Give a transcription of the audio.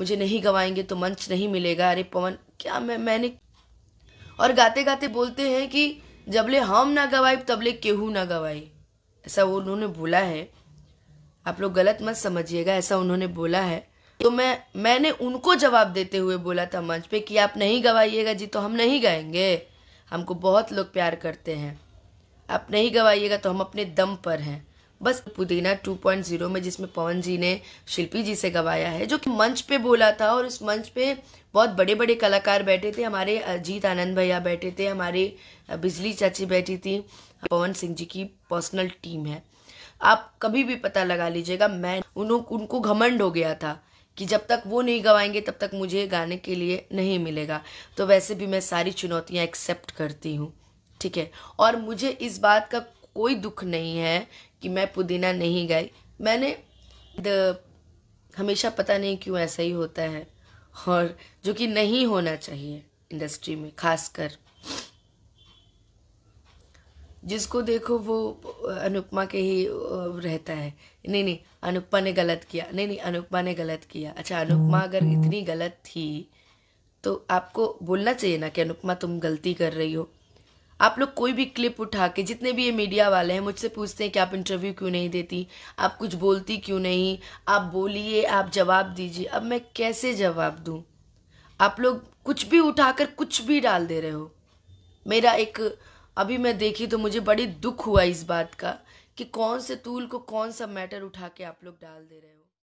मुझे नहीं गवाएंगे तो मंच नहीं मिलेगा अरे पवन क्या मैं मैंने और गाते गाते बोलते हैं कि जबले हम ना गवाए तबले केहू ना गवाए ऐसा वो उन्होंने बोला है आप लोग गलत मत समझिएगा ऐसा उन्होंने बोला है तो मैं मैंने उनको जवाब देते हुए बोला था मंच पे कि आप नहीं गवाइएगा जी तो हम नहीं गाएंगे हमको बहुत लोग प्यार करते हैं आप नहीं गवाइएगा तो हम अपने दम पर हैं बस पुदीना 2.0 में जिसमें पवन जी ने शिल्पी जी से गवाया है जो कि मंच पे बोला था और उस मंच पे बहुत बड़े बड़े कलाकार बैठे थे हमारे अजीत आनंद भैया बैठे थे हमारे बिजली चाची बैठी थी पवन सिंह जी की पर्सनल टीम है आप कभी भी पता लगा लीजिएगा मैं उन उनको घमंड हो गया था कि जब तक वो नहीं गवाएंगे तब तक मुझे गाने के लिए नहीं मिलेगा तो वैसे भी मैं सारी चुनौतियाँ एक्सेप्ट करती हूँ ठीक है और मुझे इस बात का कोई दुख नहीं है कि मैं पुदीना नहीं गाई मैंने द हमेशा पता नहीं क्यों ऐसा ही होता है और जो कि नहीं होना चाहिए इंडस्ट्री में खासकर जिसको देखो वो अनुपमा के ही रहता है नहीं नहीं अनुपमा ने गलत किया नहीं नहीं अनुपमा ने गलत किया अच्छा अनुपमा अगर इतनी गलत थी तो आपको बोलना चाहिए ना कि अनुपमा तुम गलती कर रही हो आप लोग कोई भी क्लिप उठा के जितने भी ये मीडिया वाले हैं मुझसे पूछते हैं कि आप इंटरव्यू क्यों नहीं देती आप कुछ बोलती क्यों नहीं आप बोलिए आप जवाब दीजिए अब मैं कैसे जवाब दूँ आप लोग कुछ भी उठाकर कुछ भी डाल दे रहे हो मेरा एक अभी मैं देखी तो मुझे बड़ी दुख हुआ इस बात का कि कौन से तूल को कौन सा मैटर उठा के आप लोग डाल दे रहे हो